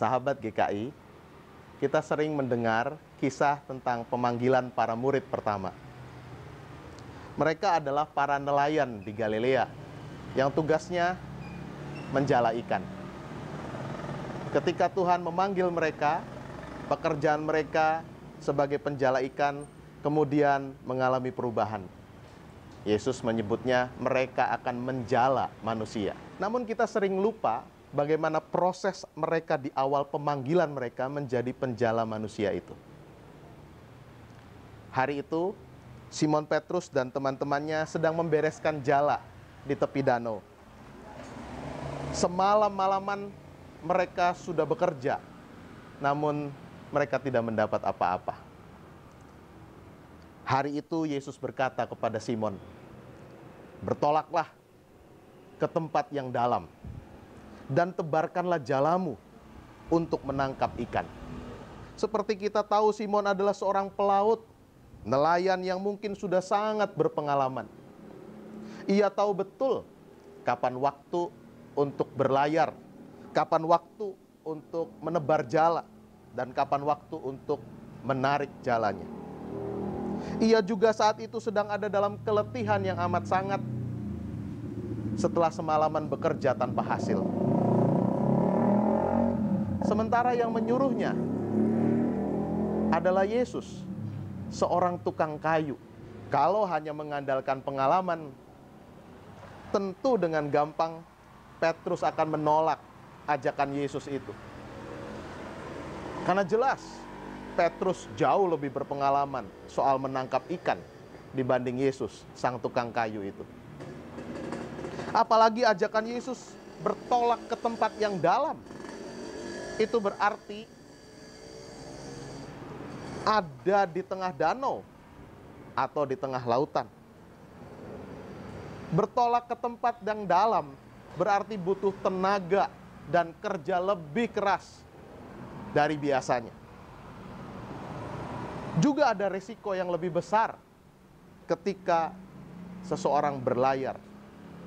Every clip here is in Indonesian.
sahabat GKI, kita sering mendengar kisah tentang pemanggilan para murid pertama. Mereka adalah para nelayan di Galilea yang tugasnya menjala ikan. Ketika Tuhan memanggil mereka, pekerjaan mereka sebagai penjala ikan kemudian mengalami perubahan. Yesus menyebutnya mereka akan menjala manusia. Namun kita sering lupa bagaimana proses mereka di awal pemanggilan mereka menjadi penjala manusia itu. Hari itu, Simon Petrus dan teman-temannya sedang membereskan jala di tepi danau. Semalam-malaman mereka sudah bekerja, namun mereka tidak mendapat apa-apa. Hari itu Yesus berkata kepada Simon, "Bertolaklah ke tempat yang dalam." dan tebarkanlah jalamu untuk menangkap ikan. Seperti kita tahu Simon adalah seorang pelaut, nelayan yang mungkin sudah sangat berpengalaman. Ia tahu betul kapan waktu untuk berlayar, kapan waktu untuk menebar jala, dan kapan waktu untuk menarik jalannya. Ia juga saat itu sedang ada dalam keletihan yang amat sangat setelah semalaman bekerja tanpa hasil. Sementara yang menyuruhnya adalah Yesus, seorang tukang kayu. Kalau hanya mengandalkan pengalaman, tentu dengan gampang Petrus akan menolak ajakan Yesus itu. Karena jelas Petrus jauh lebih berpengalaman soal menangkap ikan dibanding Yesus, sang tukang kayu itu. Apalagi ajakan Yesus bertolak ke tempat yang dalam, itu berarti ada di tengah danau atau di tengah lautan. Bertolak ke tempat yang dalam berarti butuh tenaga dan kerja lebih keras dari biasanya. Juga ada resiko yang lebih besar ketika seseorang berlayar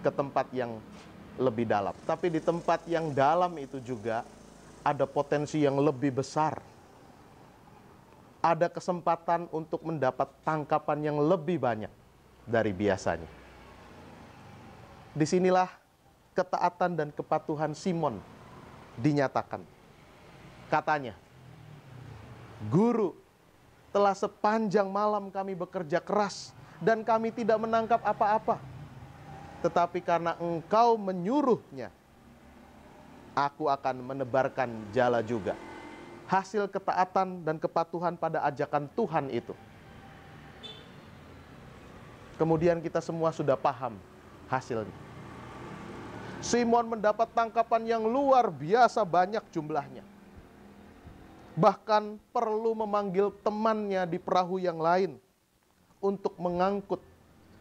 ke tempat yang lebih dalam. Tapi di tempat yang dalam itu juga ada potensi yang lebih besar. Ada kesempatan untuk mendapat tangkapan yang lebih banyak dari biasanya. Disinilah ketaatan dan kepatuhan Simon dinyatakan. Katanya, Guru, telah sepanjang malam kami bekerja keras dan kami tidak menangkap apa-apa. Tetapi karena engkau menyuruhnya, aku akan menebarkan jala juga. Hasil ketaatan dan kepatuhan pada ajakan Tuhan itu. Kemudian kita semua sudah paham hasilnya. Simon mendapat tangkapan yang luar biasa banyak jumlahnya. Bahkan perlu memanggil temannya di perahu yang lain untuk mengangkut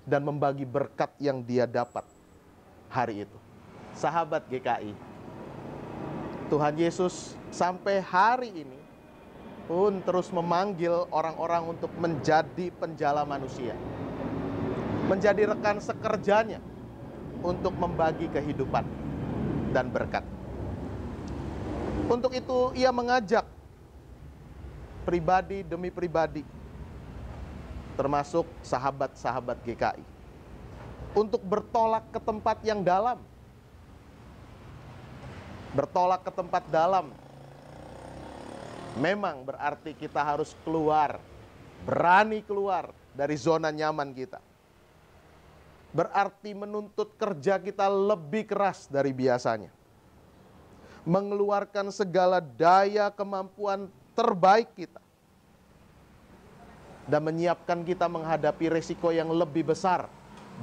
dan membagi berkat yang dia dapat hari itu. Sahabat GKI, Tuhan Yesus sampai hari ini pun terus memanggil orang-orang untuk menjadi penjala manusia. Menjadi rekan sekerjanya untuk membagi kehidupan dan berkat. Untuk itu ia mengajak pribadi demi pribadi termasuk sahabat-sahabat GKI untuk bertolak ke tempat yang dalam bertolak ke tempat dalam memang berarti kita harus keluar, berani keluar dari zona nyaman kita. Berarti menuntut kerja kita lebih keras dari biasanya. Mengeluarkan segala daya kemampuan terbaik kita. Dan menyiapkan kita menghadapi resiko yang lebih besar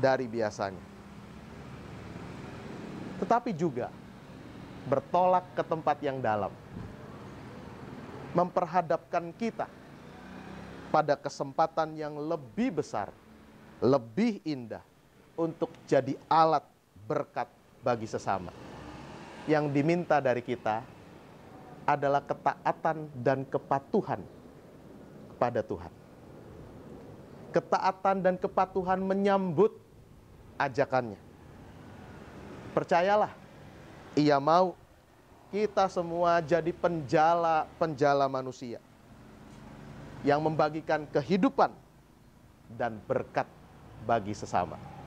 dari biasanya. Tetapi juga bertolak ke tempat yang dalam, memperhadapkan kita pada kesempatan yang lebih besar, lebih indah untuk jadi alat berkat bagi sesama. Yang diminta dari kita adalah ketaatan dan kepatuhan kepada Tuhan. Ketaatan dan kepatuhan menyambut ajakannya. Percayalah, ia mau kita semua jadi penjala penjala manusia yang membagikan kehidupan dan berkat bagi sesama.